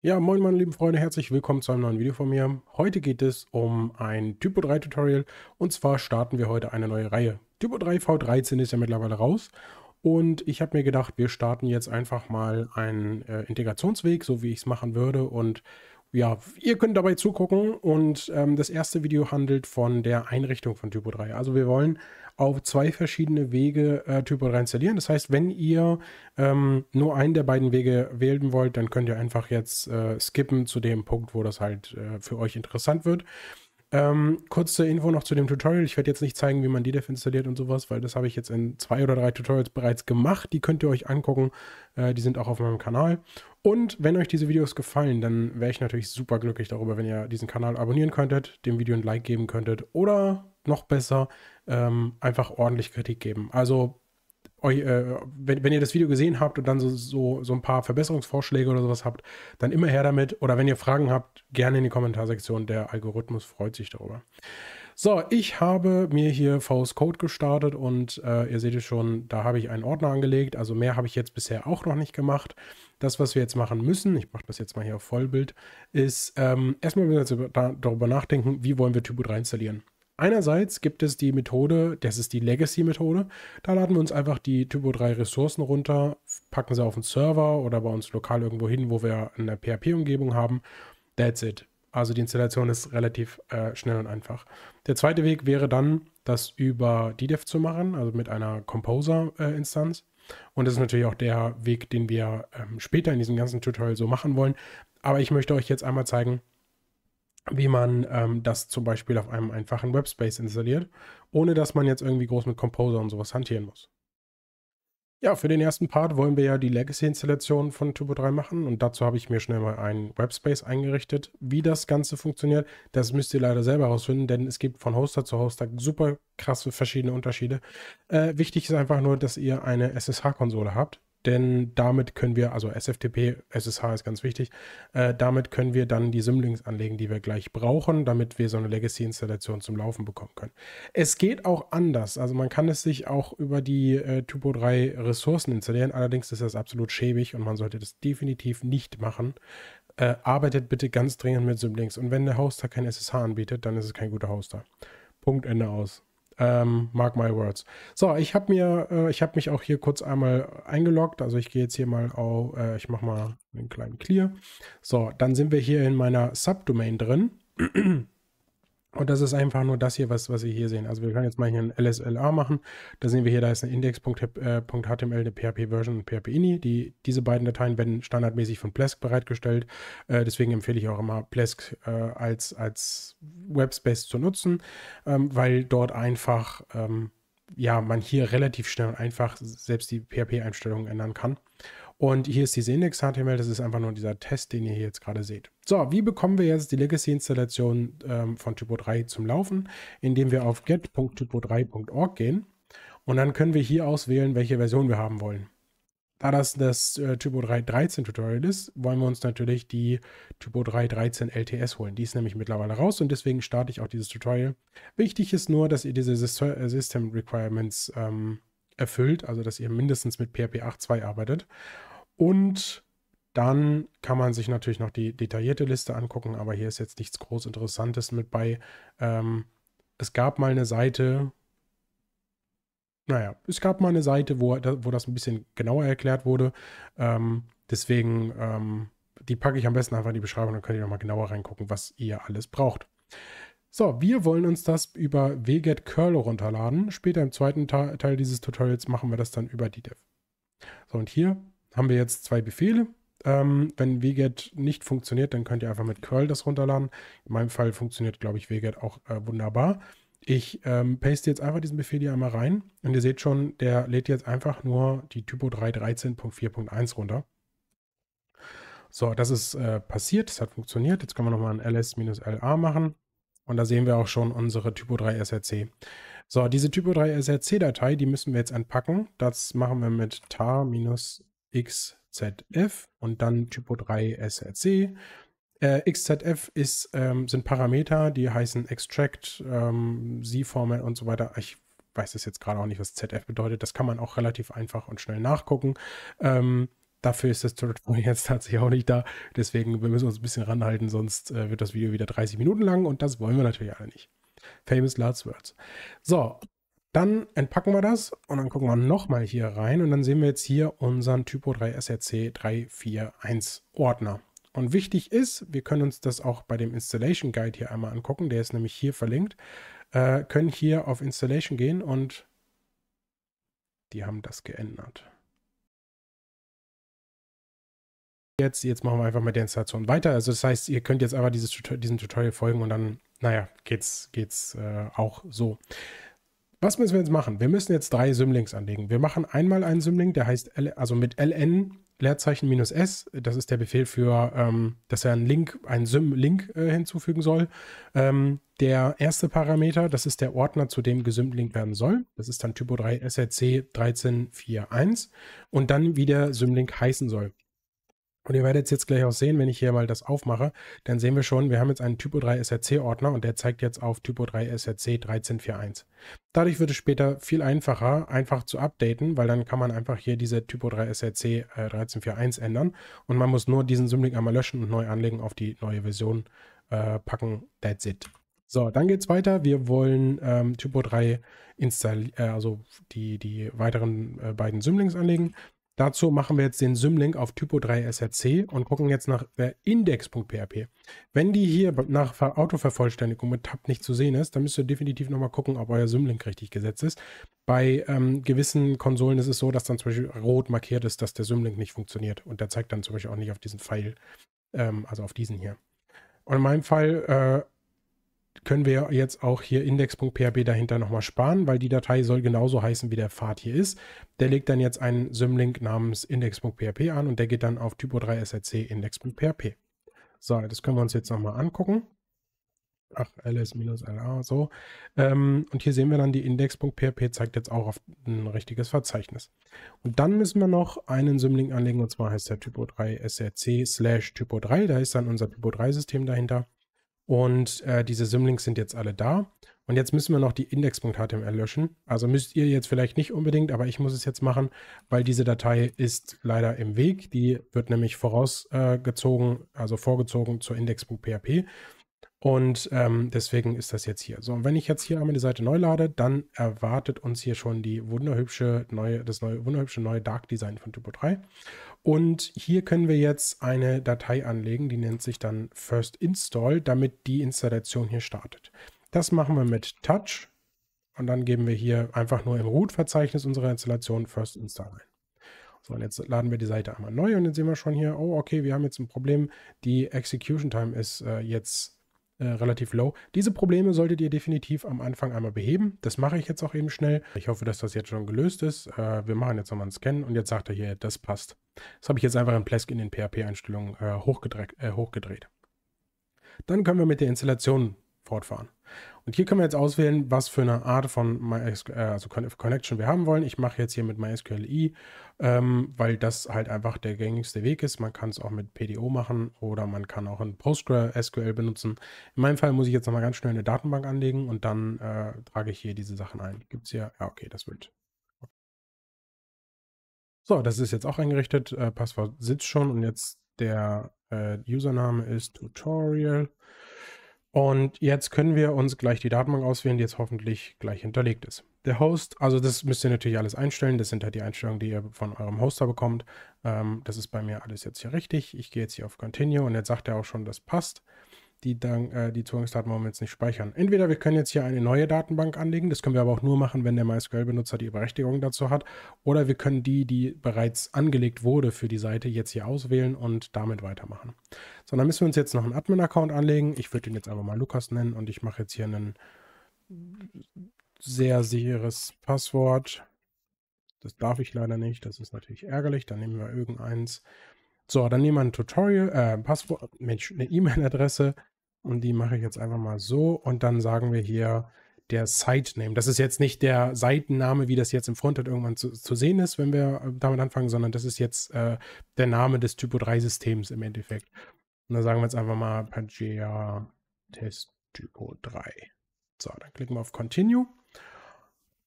Ja, moin meine lieben Freunde, herzlich willkommen zu einem neuen Video von mir. Heute geht es um ein Typo 3 Tutorial und zwar starten wir heute eine neue Reihe. Typo 3 V13 ist ja mittlerweile raus und ich habe mir gedacht, wir starten jetzt einfach mal einen äh, Integrationsweg, so wie ich es machen würde und ja, ihr könnt dabei zugucken und ähm, das erste Video handelt von der Einrichtung von Typo 3. Also wir wollen auf zwei verschiedene Wege äh, Typo 3 installieren. Das heißt, wenn ihr ähm, nur einen der beiden Wege wählen wollt, dann könnt ihr einfach jetzt äh, skippen zu dem Punkt, wo das halt äh, für euch interessant wird. Ähm, kurze Info noch zu dem Tutorial. Ich werde jetzt nicht zeigen, wie man DDEF installiert und sowas, weil das habe ich jetzt in zwei oder drei Tutorials bereits gemacht. Die könnt ihr euch angucken. Äh, die sind auch auf meinem Kanal. Und wenn euch diese Videos gefallen, dann wäre ich natürlich super glücklich darüber, wenn ihr diesen Kanal abonnieren könntet, dem Video ein Like geben könntet oder noch besser, ähm, einfach ordentlich Kritik geben. Also, euch, äh, wenn, wenn, ihr das Video gesehen habt und dann so, so, so ein paar Verbesserungsvorschläge oder sowas habt, dann immer her damit. Oder wenn ihr Fragen habt, gerne in die Kommentarsektion. Der Algorithmus freut sich darüber. So, ich habe mir hier VS Code gestartet und äh, ihr seht es schon, da habe ich einen Ordner angelegt. Also mehr habe ich jetzt bisher auch noch nicht gemacht. Das, was wir jetzt machen müssen, ich mache das jetzt mal hier auf Vollbild, ist ähm, erstmal müssen wir darüber nachdenken, wie wollen wir Typo 3 installieren. Einerseits gibt es die Methode, das ist die Legacy-Methode. Da laden wir uns einfach die Typo 3 Ressourcen runter, packen sie auf den Server oder bei uns lokal irgendwo hin, wo wir eine PHP-Umgebung haben. That's it. Also die Installation ist relativ äh, schnell und einfach. Der zweite Weg wäre dann, das über DDEV zu machen, also mit einer Composer-Instanz. Äh, und das ist natürlich auch der Weg, den wir ähm, später in diesem ganzen Tutorial so machen wollen. Aber ich möchte euch jetzt einmal zeigen, wie man ähm, das zum Beispiel auf einem einfachen Webspace installiert, ohne dass man jetzt irgendwie groß mit Composer und sowas hantieren muss. Ja, für den ersten Part wollen wir ja die Legacy-Installation von Turbo 3 machen und dazu habe ich mir schnell mal einen Webspace eingerichtet. Wie das Ganze funktioniert, das müsst ihr leider selber herausfinden, denn es gibt von Hoster zu Hoster super krasse verschiedene Unterschiede. Äh, wichtig ist einfach nur, dass ihr eine SSH-Konsole habt, denn damit können wir, also SFTP, SSH ist ganz wichtig, äh, damit können wir dann die Symlinks anlegen, die wir gleich brauchen, damit wir so eine Legacy-Installation zum Laufen bekommen können. Es geht auch anders, also man kann es sich auch über die äh, Typo 3 Ressourcen installieren, allerdings ist das absolut schäbig und man sollte das definitiv nicht machen. Äh, arbeitet bitte ganz dringend mit Symlinks und wenn der Hoster kein SSH anbietet, dann ist es kein guter Hoster. Punkt, Ende aus. Ähm, mark my words. So, ich habe mir, äh, ich habe mich auch hier kurz einmal eingeloggt. Also ich gehe jetzt hier mal auf, äh, ich mache mal einen kleinen Clear. So, dann sind wir hier in meiner Subdomain drin. Und das ist einfach nur das hier, was, was wir hier sehen. Also wir können jetzt mal hier ein LSLA machen. Da sehen wir hier, da ist eine Index.html, äh, eine PHP-Version und PHP-INI. Die, diese beiden Dateien werden standardmäßig von Plesk bereitgestellt. Äh, deswegen empfehle ich auch immer Plesk äh, als, als Webspace zu nutzen, ähm, weil dort einfach, ähm, ja, man hier relativ schnell und einfach selbst die PHP-Einstellungen ändern kann. Und hier ist diese Index-HTML, das ist einfach nur dieser Test, den ihr hier jetzt gerade seht. So, wie bekommen wir jetzt die Legacy-Installation ähm, von Typo 3 zum Laufen? Indem wir auf get.typo3.org gehen und dann können wir hier auswählen, welche Version wir haben wollen. Da das das äh, Typo 3 13 Tutorial ist, wollen wir uns natürlich die Typo 3 13 LTS holen. Die ist nämlich mittlerweile raus und deswegen starte ich auch dieses Tutorial. Wichtig ist nur, dass ihr diese äh, System Requirements ähm, erfüllt, also dass ihr mindestens mit PHP 8.2 arbeitet. Und dann kann man sich natürlich noch die detaillierte Liste angucken, aber hier ist jetzt nichts Großinteressantes mit bei. Ähm, es gab mal eine Seite, naja, es gab mal eine Seite, wo, wo das ein bisschen genauer erklärt wurde. Ähm, deswegen, ähm, die packe ich am besten einfach in die Beschreibung, dann könnt ihr nochmal genauer reingucken, was ihr alles braucht. So, wir wollen uns das über wget curl runterladen. Später im zweiten Teil dieses Tutorials machen wir das dann über die Dev. So, und hier haben wir jetzt zwei Befehle. Ähm, wenn WGET nicht funktioniert, dann könnt ihr einfach mit curl das runterladen. In meinem Fall funktioniert, glaube ich, WGET auch äh, wunderbar. Ich ähm, paste jetzt einfach diesen Befehl hier einmal rein und ihr seht schon, der lädt jetzt einfach nur die Typo 313.4.1 runter. So, das ist äh, passiert, das hat funktioniert. Jetzt können wir nochmal ein ls-la machen und da sehen wir auch schon unsere Typo 3 src. So, diese Typo 3 src-Datei, die müssen wir jetzt anpacken. Das machen wir mit tar- XZF und dann Typo 3 SRC. Äh, XZF ist, ähm, sind Parameter, die heißen Extract, ähm, Z-Format und so weiter. Ich weiß es jetzt gerade auch nicht, was ZF bedeutet. Das kann man auch relativ einfach und schnell nachgucken. Ähm, dafür ist das Tutorial jetzt tatsächlich auch nicht da. Deswegen wir müssen uns ein bisschen ranhalten, sonst äh, wird das Video wieder 30 Minuten lang und das wollen wir natürlich alle nicht. Famous Last Words. So, dann entpacken wir das und dann gucken wir nochmal hier rein und dann sehen wir jetzt hier unseren Typo 3 SRC 341 Ordner. Und wichtig ist, wir können uns das auch bei dem Installation Guide hier einmal angucken, der ist nämlich hier verlinkt, äh, können hier auf Installation gehen und die haben das geändert. Jetzt, jetzt machen wir einfach mit der Installation weiter. Also das heißt, ihr könnt jetzt einfach dieses, diesem Tutorial folgen und dann, naja, geht's, geht's äh, auch so was müssen wir jetzt machen? Wir müssen jetzt drei Symlinks anlegen. Wir machen einmal einen Symlink, der heißt, L, also mit ln Leerzeichen minus S, das ist der Befehl für, ähm, dass er einen Link, einen Sym-Link äh, hinzufügen soll. Ähm, der erste Parameter, das ist der Ordner, zu dem gesymlinkt werden soll. Das ist dann Typo 3 SRC 1341 und dann wie der Symlink heißen soll. Und ihr werdet es jetzt gleich auch sehen, wenn ich hier mal das aufmache, dann sehen wir schon, wir haben jetzt einen Typo 3 SRC-Ordner und der zeigt jetzt auf Typo 3 SRC 1341. Dadurch wird es später viel einfacher, einfach zu updaten, weil dann kann man einfach hier diese Typo 3 SRC 1341 ändern und man muss nur diesen Symlink einmal löschen und neu anlegen, auf die neue Version äh, packen. That's it. So, dann geht es weiter. Wir wollen ähm, Typo 3 installieren, äh, also die, die weiteren äh, beiden Symlinks anlegen. Dazu machen wir jetzt den Symlink auf Typo3 src und gucken jetzt nach der äh, index.php. Wenn die hier nach Autovervollständigung mit Tab nicht zu sehen ist, dann müsst ihr definitiv nochmal gucken, ob euer Symlink richtig gesetzt ist. Bei ähm, gewissen Konsolen ist es so, dass dann zum Beispiel rot markiert ist, dass der Symlink nicht funktioniert. Und der zeigt dann zum Beispiel auch nicht auf diesen Pfeil, ähm, also auf diesen hier. Und in meinem Fall äh, können wir jetzt auch hier index.php dahinter nochmal sparen, weil die Datei soll genauso heißen, wie der Pfad hier ist. Der legt dann jetzt einen Symlink namens index.php an und der geht dann auf typo3 src index.php. So, das können wir uns jetzt nochmal angucken. Ach, ls-la, so. Ähm, und hier sehen wir dann, die index.php zeigt jetzt auch auf ein richtiges Verzeichnis. Und dann müssen wir noch einen Symlink anlegen, und zwar heißt der typo3 src slash typo3. Da ist dann unser typo3-System dahinter. Und äh, diese Symlinks sind jetzt alle da. Und jetzt müssen wir noch die index.html löschen. Also müsst ihr jetzt vielleicht nicht unbedingt, aber ich muss es jetzt machen, weil diese Datei ist leider im Weg. Die wird nämlich vorausgezogen, äh, also vorgezogen zur index.php. Und ähm, deswegen ist das jetzt hier. So, und wenn ich jetzt hier einmal die Seite neu lade, dann erwartet uns hier schon die wunderhübsche neue, das neue, wunderhübsche neue Dark Design von Typo 3. Und hier können wir jetzt eine Datei anlegen, die nennt sich dann First Install, damit die Installation hier startet. Das machen wir mit Touch und dann geben wir hier einfach nur im Root-Verzeichnis unserer Installation First Install ein. So, und jetzt laden wir die Seite einmal neu und dann sehen wir schon hier, oh okay, wir haben jetzt ein Problem, die Execution Time ist äh, jetzt äh, relativ low. Diese Probleme solltet ihr definitiv am Anfang einmal beheben. Das mache ich jetzt auch eben schnell. Ich hoffe, dass das jetzt schon gelöst ist. Äh, wir machen jetzt nochmal einen Scan und jetzt sagt er hier, das passt. Das habe ich jetzt einfach in Plesk in den PHP-Einstellungen äh, hochgedreht, äh, hochgedreht. Dann können wir mit der Installation fortfahren. Und hier können wir jetzt auswählen, was für eine Art von MySQL, äh, also Connection wir haben wollen. Ich mache jetzt hier mit MySQL I, ähm, weil das halt einfach der gängigste Weg ist. Man kann es auch mit PDO machen oder man kann auch ein PostgreSQL benutzen. In meinem Fall muss ich jetzt nochmal ganz schnell eine Datenbank anlegen und dann äh, trage ich hier diese Sachen ein. Gibt es hier? Ja, okay, das wird so, das ist jetzt auch eingerichtet. Äh, Passwort sitzt schon und jetzt der äh, Username ist Tutorial. Und jetzt können wir uns gleich die Datenbank auswählen, die jetzt hoffentlich gleich hinterlegt ist. Der Host, also das müsst ihr natürlich alles einstellen. Das sind halt die Einstellungen, die ihr von eurem Hoster bekommt. Ähm, das ist bei mir alles jetzt hier richtig. Ich gehe jetzt hier auf Continue und jetzt sagt er auch schon, das passt die, dann, äh, die jetzt nicht speichern. Entweder wir können jetzt hier eine neue Datenbank anlegen, das können wir aber auch nur machen, wenn der MySQL-Benutzer die Berechtigung dazu hat, oder wir können die, die bereits angelegt wurde für die Seite, jetzt hier auswählen und damit weitermachen. So, dann müssen wir uns jetzt noch einen Admin-Account anlegen. Ich würde den jetzt einfach mal Lukas nennen und ich mache jetzt hier ein sehr sicheres Passwort. Das darf ich leider nicht, das ist natürlich ärgerlich. Dann nehmen wir irgendeins. So, dann nehmen wir ein Tutorial, äh, Passwort, Mensch, eine E-Mail-Adresse und die mache ich jetzt einfach mal so und dann sagen wir hier der Site-Name. Das ist jetzt nicht der Seitenname, wie das jetzt im Frontend irgendwann zu, zu sehen ist, wenn wir äh, damit anfangen, sondern das ist jetzt äh, der Name des Typo 3-Systems im Endeffekt. Und dann sagen wir jetzt einfach mal Pangea Test Typo 3. So, dann klicken wir auf Continue.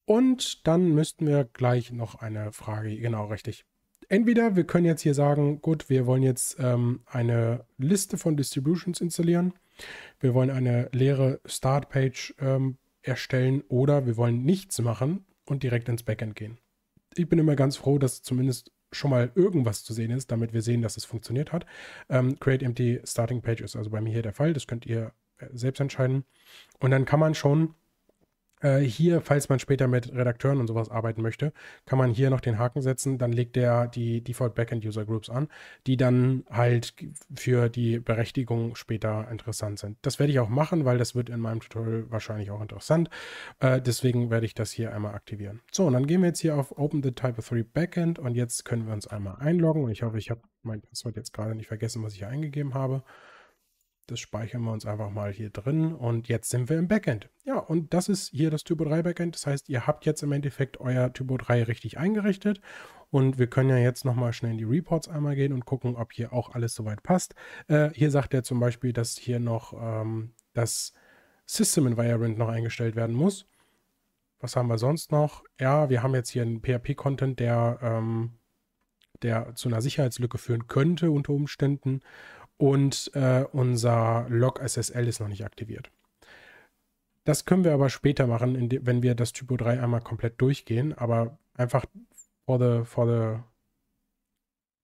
Und dann müssten wir gleich noch eine Frage, genau richtig, entweder wir können jetzt hier sagen, gut, wir wollen jetzt ähm, eine Liste von Distributions installieren. Wir wollen eine leere Startpage ähm, erstellen oder wir wollen nichts machen und direkt ins Backend gehen. Ich bin immer ganz froh, dass zumindest schon mal irgendwas zu sehen ist, damit wir sehen, dass es funktioniert hat. Ähm, Create Empty Starting Page ist also bei mir hier der Fall. Das könnt ihr äh, selbst entscheiden. Und dann kann man schon äh, hier, falls man später mit Redakteuren und sowas arbeiten möchte, kann man hier noch den Haken setzen. Dann legt der die Default Backend User Groups an, die dann halt für die Berechtigung später interessant sind. Das werde ich auch machen, weil das wird in meinem Tutorial wahrscheinlich auch interessant. Äh, deswegen werde ich das hier einmal aktivieren. So, und dann gehen wir jetzt hier auf Open the Type 3 Backend und jetzt können wir uns einmal einloggen. Und ich hoffe, ich habe mein Passwort jetzt gerade nicht vergessen, was ich hier eingegeben habe das speichern wir uns einfach mal hier drin und jetzt sind wir im Backend. Ja, und das ist hier das Typo 3 Backend. Das heißt, ihr habt jetzt im Endeffekt euer Typo 3 richtig eingerichtet und wir können ja jetzt nochmal schnell in die Reports einmal gehen und gucken, ob hier auch alles soweit passt. Äh, hier sagt er zum Beispiel, dass hier noch ähm, das System Environment noch eingestellt werden muss. Was haben wir sonst noch? Ja, wir haben jetzt hier einen PHP-Content, der, ähm, der zu einer Sicherheitslücke führen könnte unter Umständen und äh, unser Log SSL ist noch nicht aktiviert. Das können wir aber später machen, wenn wir das Typo 3 einmal komplett durchgehen. Aber einfach for the, for the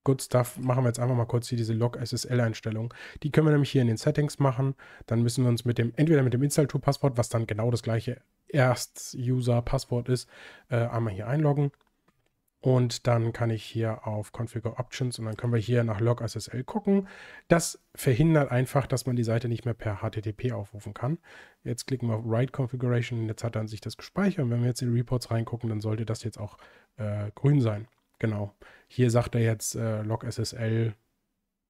good stuff machen wir jetzt einfach mal kurz hier diese Log-SSL-Einstellung. Die können wir nämlich hier in den Settings machen. Dann müssen wir uns mit dem, entweder mit dem Install-To-Passwort, was dann genau das gleiche Erst-User-Passwort ist, äh, einmal hier einloggen. Und dann kann ich hier auf Configure Options und dann können wir hier nach Log SSL gucken. Das verhindert einfach, dass man die Seite nicht mehr per HTTP aufrufen kann. Jetzt klicken wir auf Write Configuration und jetzt hat dann sich das gespeichert. Und wenn wir jetzt in Reports reingucken, dann sollte das jetzt auch äh, grün sein. Genau. Hier sagt er jetzt äh, Log SSL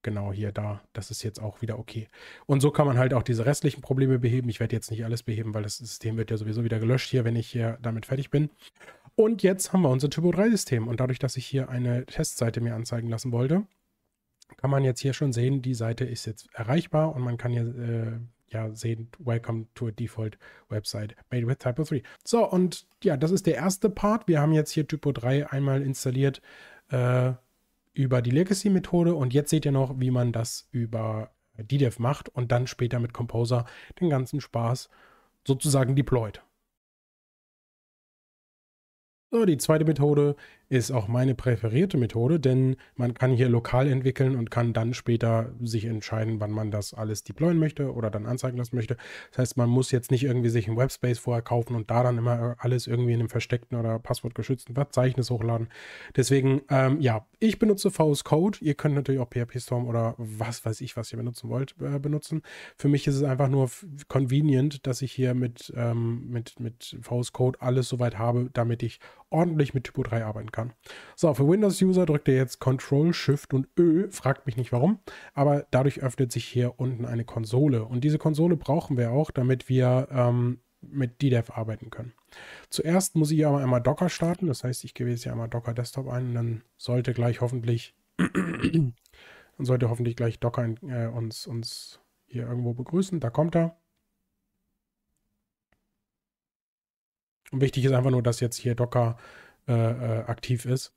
genau hier da. Das ist jetzt auch wieder okay. Und so kann man halt auch diese restlichen Probleme beheben. Ich werde jetzt nicht alles beheben, weil das System wird ja sowieso wieder gelöscht hier, wenn ich hier damit fertig bin. Und jetzt haben wir unser typo 3 System. Und dadurch, dass ich hier eine Testseite mir anzeigen lassen wollte, kann man jetzt hier schon sehen, die Seite ist jetzt erreichbar und man kann hier äh, ja sehen, welcome to a default website made with Typo 3. So, und ja, das ist der erste Part. Wir haben jetzt hier Typo 3 einmal installiert äh, über die Legacy-Methode und jetzt seht ihr noch, wie man das über DDEV macht und dann später mit Composer den ganzen Spaß sozusagen deployt die zweite Methode ist auch meine präferierte Methode, denn man kann hier lokal entwickeln und kann dann später sich entscheiden, wann man das alles deployen möchte oder dann anzeigen lassen möchte. Das heißt, man muss jetzt nicht irgendwie sich einen Webspace vorher kaufen und da dann immer äh, alles irgendwie in einem versteckten oder passwortgeschützten Verzeichnis hochladen. Deswegen, ähm, ja, ich benutze VS Code. Ihr könnt natürlich auch PHP Storm oder was weiß ich, was ihr benutzen wollt, äh, benutzen. Für mich ist es einfach nur convenient, dass ich hier mit, ähm, mit, mit VS Code alles soweit habe, damit ich ordentlich mit Typo 3 arbeiten kann kann. So, für Windows-User drückt ihr jetzt Ctrl, Shift und Ö, fragt mich nicht warum, aber dadurch öffnet sich hier unten eine Konsole. Und diese Konsole brauchen wir auch, damit wir ähm, mit DDEV arbeiten können. Zuerst muss ich aber einmal Docker starten, das heißt, ich gebe jetzt hier einmal Docker Desktop ein und dann sollte gleich hoffentlich, dann sollte hoffentlich gleich Docker in, äh, uns, uns hier irgendwo begrüßen. Da kommt er. Und wichtig ist einfach nur, dass jetzt hier Docker äh, äh, aktiv ist.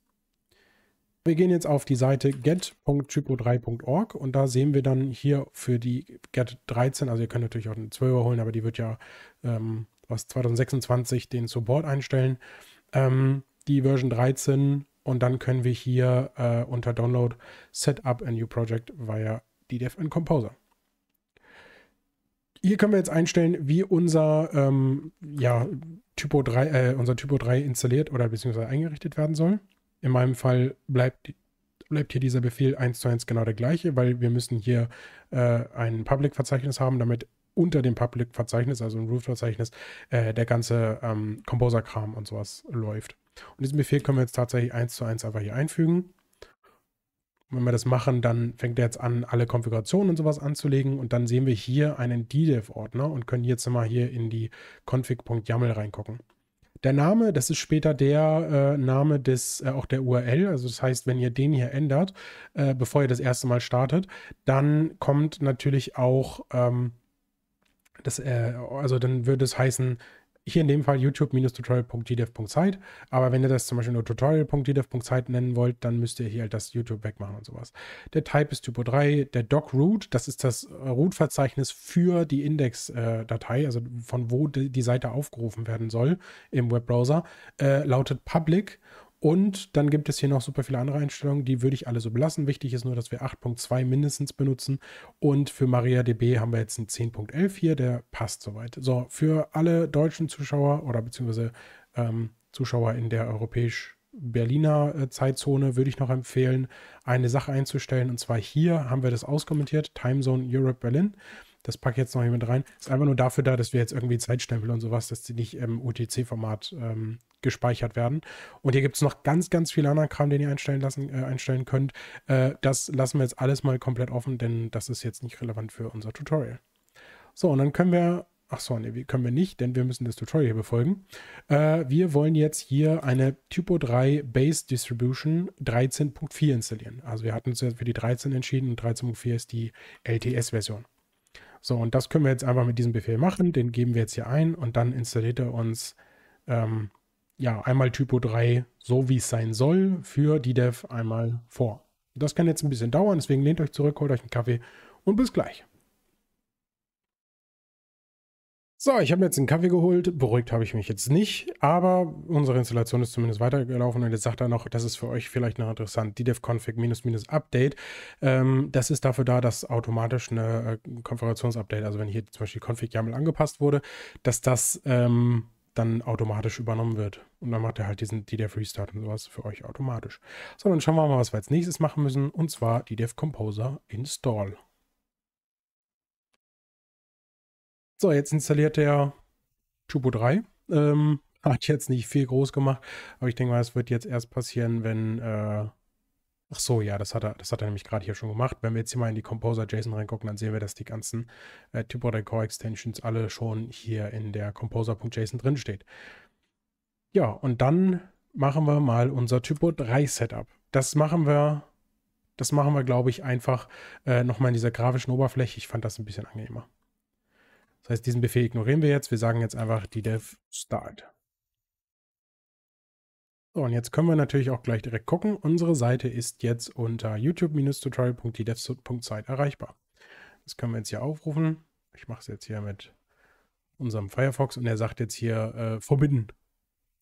Wir gehen jetzt auf die Seite get.typo3.org und da sehen wir dann hier für die get 13, also ihr könnt natürlich auch eine 12er holen, aber die wird ja ähm, was 2026 den Support einstellen, ähm, die Version 13 und dann können wir hier äh, unter Download Setup up a new project via DDF and Composer. Hier können wir jetzt einstellen, wie unser ähm, ja, Typo 3, äh, unser Typo 3 installiert oder beziehungsweise eingerichtet werden soll. In meinem Fall bleibt, bleibt hier dieser Befehl 1 zu 1 genau der gleiche, weil wir müssen hier äh, ein Public-Verzeichnis haben, damit unter dem Public-Verzeichnis, also im Root-Verzeichnis, äh, der ganze ähm, Composer-Kram und sowas läuft. Und diesen Befehl können wir jetzt tatsächlich 1 zu 1 einfach hier einfügen wenn wir das machen, dann fängt er jetzt an, alle Konfigurationen und sowas anzulegen und dann sehen wir hier einen DDEV-Ordner und können jetzt mal hier in die config.yaml reingucken. Der Name, das ist später der äh, Name des, äh, auch der URL. Also das heißt, wenn ihr den hier ändert, äh, bevor ihr das erste Mal startet, dann kommt natürlich auch ähm, das, äh, also dann würde es heißen hier in dem Fall youtube-tutorial.gdev.site. Aber wenn ihr das zum Beispiel nur tutorial.gdev.site nennen wollt, dann müsst ihr hier halt das YouTube wegmachen und sowas. Der Type ist Typo 3. Der Doc-Root, das ist das äh, Root-Verzeichnis für die Index-Datei, äh, also von wo die Seite aufgerufen werden soll im Webbrowser, äh, lautet public. Und dann gibt es hier noch super viele andere Einstellungen, die würde ich alle so belassen. Wichtig ist nur, dass wir 8.2 mindestens benutzen. Und für MariaDB haben wir jetzt einen 10.11 hier, der passt soweit. So, für alle deutschen Zuschauer oder beziehungsweise ähm, Zuschauer in der europäisch Berliner äh, Zeitzone würde ich noch empfehlen, eine Sache einzustellen. Und zwar hier haben wir das auskommentiert, Timezone Europe Berlin. Das packe ich jetzt noch hier mit rein. Ist einfach nur dafür da, dass wir jetzt irgendwie Zeitstempel und sowas, dass die nicht im UTC-Format ähm, gespeichert werden. Und hier gibt es noch ganz, ganz viel anderen Kram, den ihr einstellen, lassen, äh, einstellen könnt. Äh, das lassen wir jetzt alles mal komplett offen, denn das ist jetzt nicht relevant für unser Tutorial. So, und dann können wir, ach so, nee, können wir nicht, denn wir müssen das Tutorial hier befolgen. Äh, wir wollen jetzt hier eine Typo 3 Base Distribution 13.4 installieren. Also wir hatten uns jetzt für die 13 entschieden und 13.4 ist die LTS-Version. So, und das können wir jetzt einfach mit diesem Befehl machen. Den geben wir jetzt hier ein und dann installiert er uns ähm, ja, einmal Typo 3 so, wie es sein soll, für die Dev einmal vor. Das kann jetzt ein bisschen dauern, deswegen lehnt euch zurück, holt euch einen Kaffee und bis gleich. So, ich habe mir jetzt einen Kaffee geholt. Beruhigt habe ich mich jetzt nicht, aber unsere Installation ist zumindest weitergelaufen und jetzt sagt er noch, das ist für euch vielleicht noch interessant, die devconfig-update. Ähm, das ist dafür da, dass automatisch eine äh, Konfigurationsupdate, also wenn hier zum Beispiel Config YAML angepasst wurde, dass das ähm, dann automatisch übernommen wird. Und dann macht er halt diesen DDEV Restart und sowas für euch automatisch. So, dann schauen wir mal, was wir als nächstes machen müssen. Und zwar DDEV Composer Install. So, jetzt installiert der Turbo 3. Ähm, hat jetzt nicht viel groß gemacht, aber ich denke mal, es wird jetzt erst passieren, wenn äh, Ach so, ja, das hat er, das hat er nämlich gerade hier schon gemacht. Wenn wir jetzt hier mal in die Composer-JSON reingucken, dann sehen wir, dass die ganzen äh, Typo-Core-Extensions alle schon hier in der Composer.json drinsteht. Ja, und dann machen wir mal unser Typo 3 Setup. Das machen wir, das machen wir, glaube ich, einfach äh, nochmal in dieser grafischen Oberfläche. Ich fand das ein bisschen angenehmer. Das heißt, diesen Befehl ignorieren wir jetzt. Wir sagen jetzt einfach die dev start. So, und jetzt können wir natürlich auch gleich direkt gucken. Unsere Seite ist jetzt unter youtube-tutorial.ddev.site erreichbar. Das können wir jetzt hier aufrufen. Ich mache es jetzt hier mit unserem Firefox und er sagt jetzt hier äh, verbinden.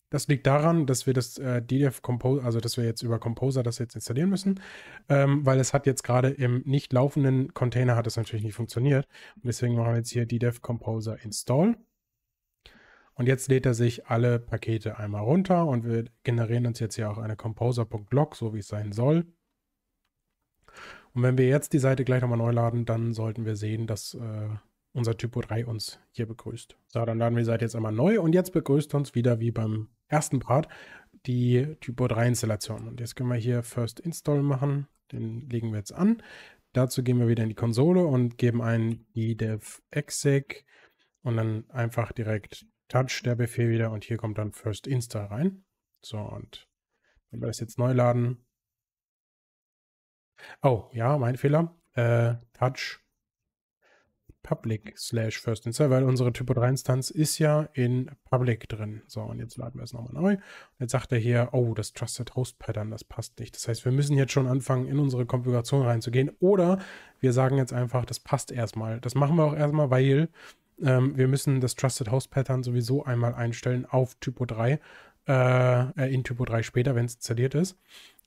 Das liegt daran, dass wir das äh, DDF Composer, also dass wir jetzt über Composer das jetzt installieren müssen, ähm, weil es hat jetzt gerade im nicht laufenden Container hat es natürlich nicht funktioniert. Und deswegen machen wir jetzt hier DDF Composer install. Und jetzt lädt er sich alle Pakete einmal runter und wir generieren uns jetzt hier auch eine Composer.log, so wie es sein soll. Und wenn wir jetzt die Seite gleich nochmal neu laden, dann sollten wir sehen, dass äh, unser Typo 3 uns hier begrüßt. So, dann laden wir die Seite jetzt einmal neu und jetzt begrüßt uns wieder wie beim ersten Part die Typo 3 Installation. Und jetzt können wir hier First Install machen, den legen wir jetzt an. Dazu gehen wir wieder in die Konsole und geben ein edev exec und dann einfach direkt Touch der Befehl wieder und hier kommt dann First Insta rein. So, und wenn wir das jetzt neu laden. Oh, ja, mein Fehler. Äh, Touch public slash first insta, weil unsere Typo 3 Instanz ist ja in public drin. So, und jetzt laden wir es nochmal neu. Jetzt sagt er hier, oh, das Trusted Host Pattern, das passt nicht. Das heißt, wir müssen jetzt schon anfangen, in unsere Konfiguration reinzugehen. Oder wir sagen jetzt einfach, das passt erstmal. Das machen wir auch erstmal, weil ähm, wir müssen das Trusted Host Pattern sowieso einmal einstellen auf Typo 3, äh, äh, in Typo 3 später, wenn es installiert ist.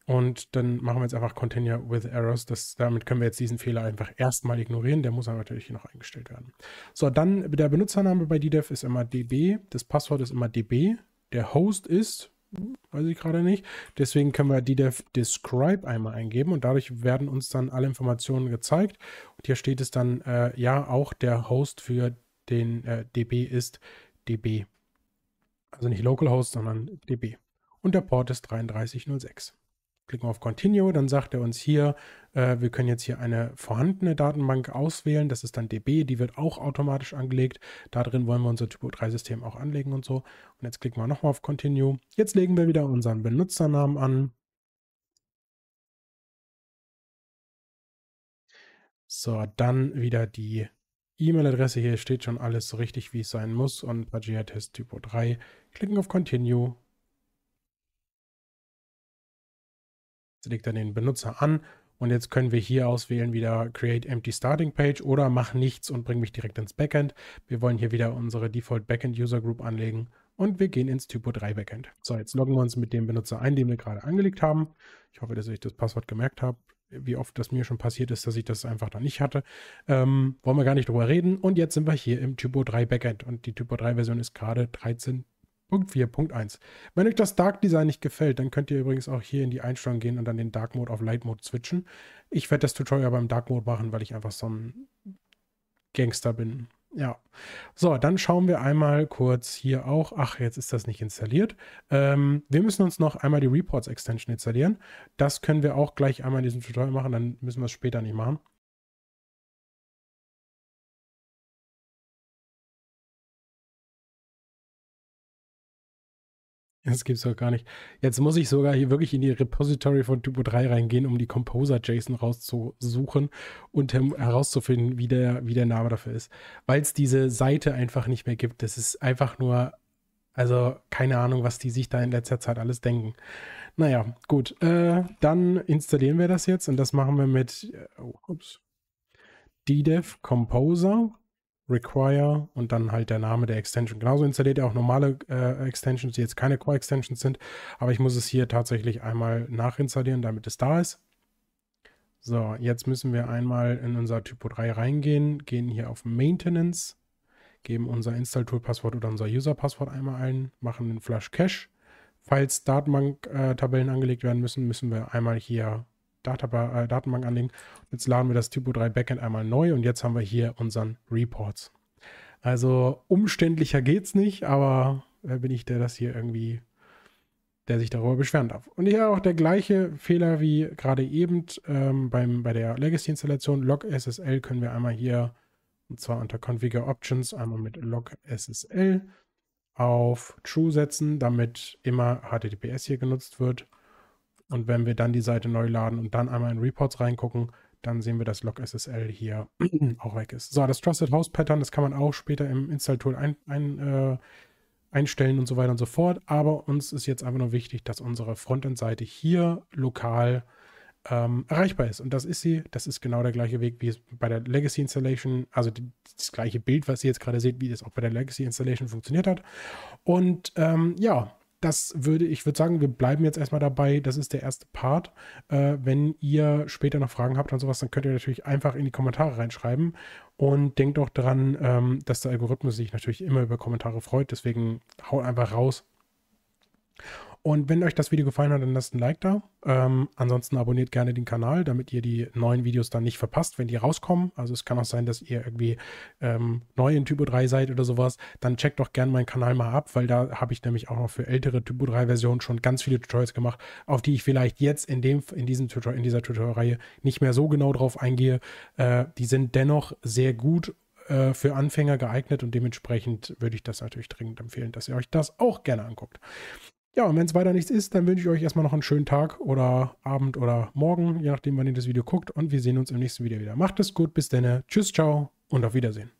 Und dann machen wir jetzt einfach Continue with Errors. Das, damit können wir jetzt diesen Fehler einfach erstmal ignorieren. Der muss aber natürlich noch eingestellt werden. So, dann der Benutzername bei DDEV ist immer db. Das Passwort ist immer db. Der Host ist, weiß ich gerade nicht. Deswegen können wir DDEV Describe einmal eingeben und dadurch werden uns dann alle Informationen gezeigt. Und hier steht es dann, äh, ja, auch der Host für DDEV den äh, DB ist DB. Also nicht localhost, sondern DB. Und der Port ist 3306. Klicken wir auf Continue, dann sagt er uns hier, äh, wir können jetzt hier eine vorhandene Datenbank auswählen. Das ist dann DB, die wird auch automatisch angelegt. Da drin wollen wir unser Typo 3-System auch anlegen und so. Und jetzt klicken wir nochmal auf Continue. Jetzt legen wir wieder unseren Benutzernamen an. So, dann wieder die E-Mail-Adresse. Hier steht schon alles so richtig, wie es sein muss. Und Pagea Test Typo 3. Klicken auf Continue. Jetzt legt er den Benutzer an. Und jetzt können wir hier auswählen wieder Create Empty Starting Page oder mach nichts und bring mich direkt ins Backend. Wir wollen hier wieder unsere Default Backend User Group anlegen und wir gehen ins Typo 3 Backend. So, jetzt loggen wir uns mit dem Benutzer ein, den wir gerade angelegt haben. Ich hoffe, dass ich das Passwort gemerkt habe wie oft das mir schon passiert ist, dass ich das einfach noch nicht hatte. Ähm, wollen wir gar nicht drüber reden. Und jetzt sind wir hier im Typo 3 Backend und die Typo 3 Version ist gerade 13.4.1. Wenn euch das Dark Design nicht gefällt, dann könnt ihr übrigens auch hier in die Einstellung gehen und dann den Dark Mode auf Light Mode switchen. Ich werde das Tutorial beim Dark Mode machen, weil ich einfach so ein Gangster bin. Ja. So, dann schauen wir einmal kurz hier auch. Ach, jetzt ist das nicht installiert. Ähm, wir müssen uns noch einmal die Reports Extension installieren. Das können wir auch gleich einmal in diesem Tutorial machen, dann müssen wir es später nicht machen. Das gibt's doch gar nicht. Jetzt muss ich sogar hier wirklich in die Repository von Typo 3 reingehen, um die Composer-JSON rauszusuchen und herauszufinden, wie der, wie der Name dafür ist. Weil es diese Seite einfach nicht mehr gibt. Das ist einfach nur, also keine Ahnung, was die sich da in letzter Zeit alles denken. Naja, gut. Äh, dann installieren wir das jetzt und das machen wir mit äh, oh, ups, DDEV Composer Require und dann halt der Name der Extension. Genauso installiert ihr auch normale äh, Extensions, die jetzt keine Core-Extensions sind, aber ich muss es hier tatsächlich einmal nachinstallieren, damit es da ist. So, jetzt müssen wir einmal in unser Typo 3 reingehen, gehen hier auf Maintenance, geben unser Install-Tool-Passwort oder unser User-Passwort einmal ein, machen den Flash Cache. Falls Datenbank-Tabellen äh, angelegt werden müssen, müssen wir einmal hier Data, äh, Datenbank anlegen. Jetzt laden wir das Typo 3 Backend einmal neu und jetzt haben wir hier unseren Reports. Also umständlicher geht's nicht, aber wer äh, bin ich, der das hier irgendwie, der sich darüber beschweren darf. Und hier auch der gleiche Fehler wie gerade eben ähm, beim, bei der Legacy-Installation. Log SSL können wir einmal hier, und zwar unter Configure Options, einmal mit Log SSL auf True setzen, damit immer HTTPS hier genutzt wird. Und wenn wir dann die Seite neu laden und dann einmal in Reports reingucken, dann sehen wir, dass Log SSL hier auch weg ist. So, das Trusted House Pattern, das kann man auch später im Install Tool ein, ein, äh, einstellen und so weiter und so fort. Aber uns ist jetzt einfach nur wichtig, dass unsere Frontend-Seite hier lokal ähm, erreichbar ist. Und das ist sie. Das ist genau der gleiche Weg, wie es bei der Legacy Installation, also die, das gleiche Bild, was ihr jetzt gerade seht, wie das auch bei der Legacy Installation funktioniert hat. Und ähm, ja, das würde, ich würde sagen, wir bleiben jetzt erstmal dabei. Das ist der erste Part. Äh, wenn ihr später noch Fragen habt und sowas, dann könnt ihr natürlich einfach in die Kommentare reinschreiben. Und denkt auch daran, ähm, dass der Algorithmus sich natürlich immer über Kommentare freut. Deswegen haut einfach raus. Und wenn euch das Video gefallen hat, dann lasst ein Like da. Ähm, ansonsten abonniert gerne den Kanal, damit ihr die neuen Videos dann nicht verpasst, wenn die rauskommen. Also es kann auch sein, dass ihr irgendwie ähm, neu in Typo 3 seid oder sowas. Dann checkt doch gerne meinen Kanal mal ab, weil da habe ich nämlich auch noch für ältere Typo 3 Versionen schon ganz viele Tutorials gemacht, auf die ich vielleicht jetzt in, dem, in, diesem Tutor, in dieser Tutorial-Reihe nicht mehr so genau drauf eingehe. Äh, die sind dennoch sehr gut äh, für Anfänger geeignet und dementsprechend würde ich das natürlich dringend empfehlen, dass ihr euch das auch gerne anguckt. Ja, und wenn es weiter nichts ist, dann wünsche ich euch erstmal noch einen schönen Tag oder Abend oder Morgen, je nachdem, wann ihr das Video guckt. Und wir sehen uns im nächsten Video wieder. Macht es gut, bis dann. Tschüss, ciao und auf Wiedersehen.